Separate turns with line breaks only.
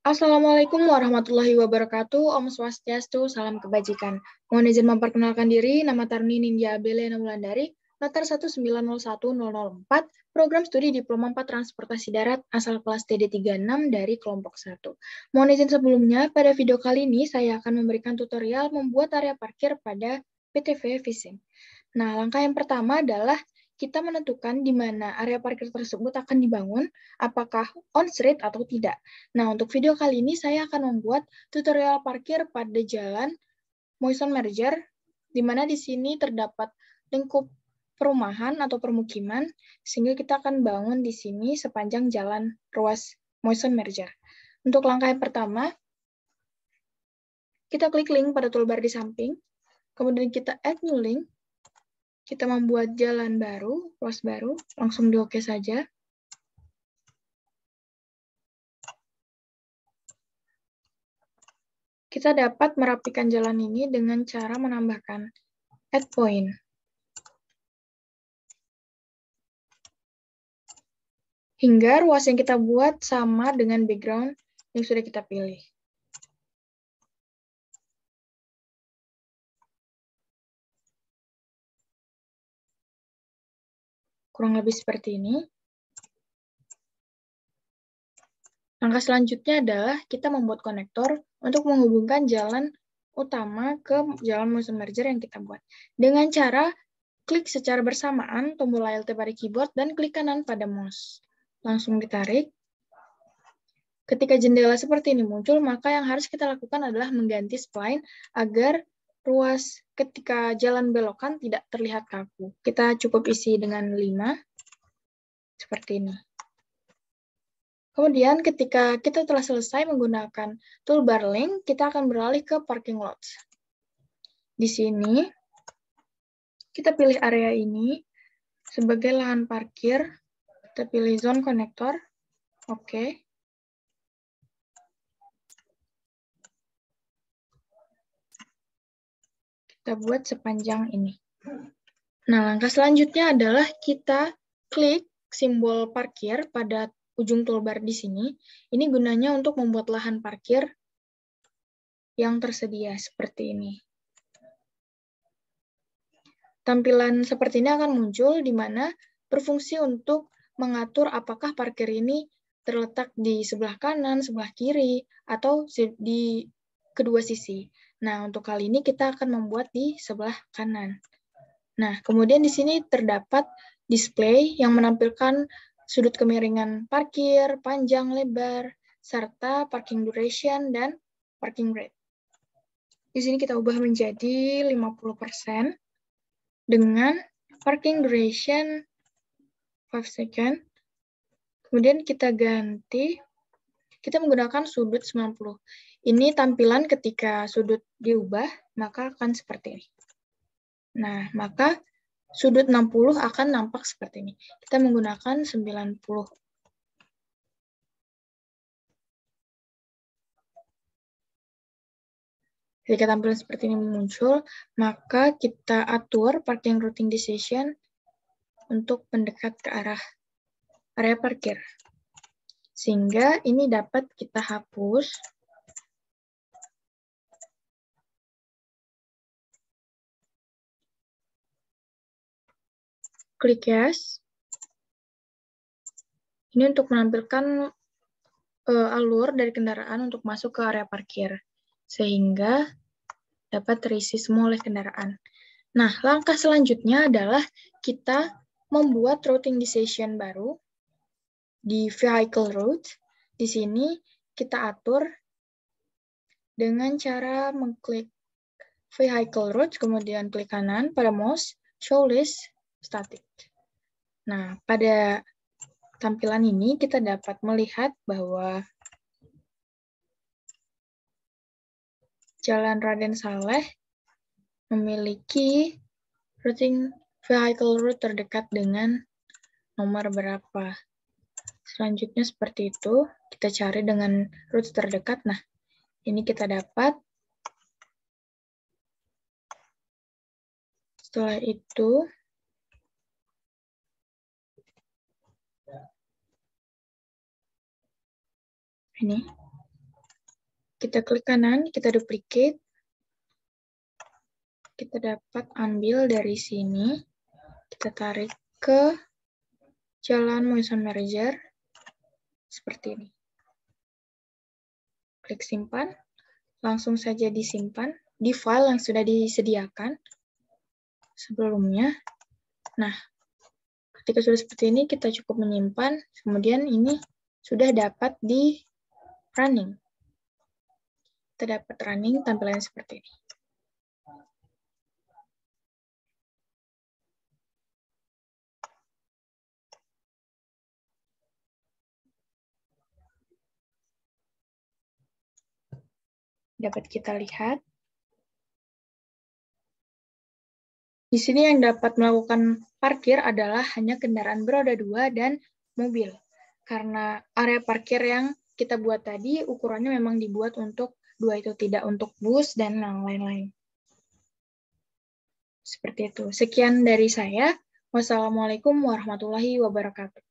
Assalamualaikum warahmatullahi wabarakatuh, Om Swastiastu, salam kebajikan. Mohon izin memperkenalkan diri, nama Tarni Nindya Abele Namulandari, latar 1901004, program studi Diploma 4 Transportasi Darat asal kelas TD36 dari kelompok 1. Mohon izin sebelumnya, pada video kali ini saya akan memberikan tutorial membuat area parkir pada PTV Visim. Nah, langkah yang pertama adalah kita menentukan di mana area parkir tersebut akan dibangun, apakah on-street atau tidak. Nah, untuk video kali ini saya akan membuat tutorial parkir pada jalan Moison Merger, di mana di sini terdapat lingkup perumahan atau permukiman, sehingga kita akan bangun di sini sepanjang jalan ruas Moison Merger. Untuk langkah yang pertama, kita klik link pada toolbar di samping, kemudian kita add new link, kita membuat jalan baru, ruas baru, langsung di oke saja. Kita dapat merapikan jalan ini dengan cara menambahkan add point. Hingga ruas yang kita
buat sama dengan background yang sudah kita pilih.
Kurang lebih seperti ini. Langkah selanjutnya adalah kita membuat konektor untuk menghubungkan jalan utama ke jalan motion merger yang kita buat. Dengan cara klik secara bersamaan tombol ALT pada keyboard dan klik kanan pada mouse. Langsung ditarik. Ketika jendela seperti ini muncul, maka yang harus kita lakukan adalah mengganti spline agar ruas ketika jalan belokan tidak terlihat kaku. Kita cukup isi dengan 5, seperti ini. Kemudian ketika kita telah selesai menggunakan toolbar link, kita akan beralih ke parking lot. Di sini, kita pilih area ini sebagai lahan parkir. Kita pilih zone connector. Oke. Okay. kita buat sepanjang ini. Nah, langkah selanjutnya adalah kita klik simbol parkir pada ujung toolbar di sini. Ini gunanya untuk membuat lahan parkir yang tersedia seperti ini. Tampilan seperti ini akan muncul di mana berfungsi untuk mengatur apakah parkir ini terletak di sebelah kanan, sebelah kiri, atau di kedua sisi. Nah, untuk kali ini kita akan membuat di sebelah kanan. Nah, kemudian di sini terdapat display yang menampilkan sudut kemiringan parkir, panjang, lebar, serta parking duration dan parking rate. Di sini kita ubah menjadi 50% dengan parking duration 5 second. Kemudian kita ganti kita menggunakan sudut 90. Ini tampilan ketika sudut diubah, maka akan seperti ini. Nah, maka sudut 60 akan nampak seperti ini. Kita menggunakan 90. Ketika tampilan seperti ini muncul, maka kita atur parking routing decision untuk mendekat ke arah area parkir. Sehingga ini dapat kita hapus. Klik yes. Ini untuk menampilkan uh, alur dari kendaraan untuk masuk ke area parkir. Sehingga dapat terisi semua oleh kendaraan. Nah, langkah selanjutnya adalah kita membuat routing decision baru di vehicle route, di sini kita atur dengan cara mengklik vehicle route, kemudian klik kanan pada mouse, show list static. Nah, pada tampilan ini kita dapat melihat bahwa Jalan Raden Saleh memiliki routing vehicle route terdekat dengan nomor berapa selanjutnya seperti itu. Kita cari dengan root terdekat. Nah, ini kita dapat. Setelah itu, ini. Kita klik kanan, kita duplicate. Kita dapat ambil dari sini. Kita tarik ke jalan Moisson Merger seperti ini. Klik simpan, langsung saja disimpan di file yang sudah disediakan sebelumnya. Nah, ketika sudah seperti ini, kita cukup menyimpan, kemudian ini sudah dapat di running. terdapat running tampilan
seperti ini. dapat kita lihat.
Di sini yang dapat melakukan parkir adalah hanya kendaraan beroda dua dan mobil. Karena area parkir yang kita buat tadi ukurannya memang dibuat untuk dua itu tidak untuk bus dan lain-lain. Seperti itu. Sekian dari saya. Wassalamualaikum warahmatullahi wabarakatuh.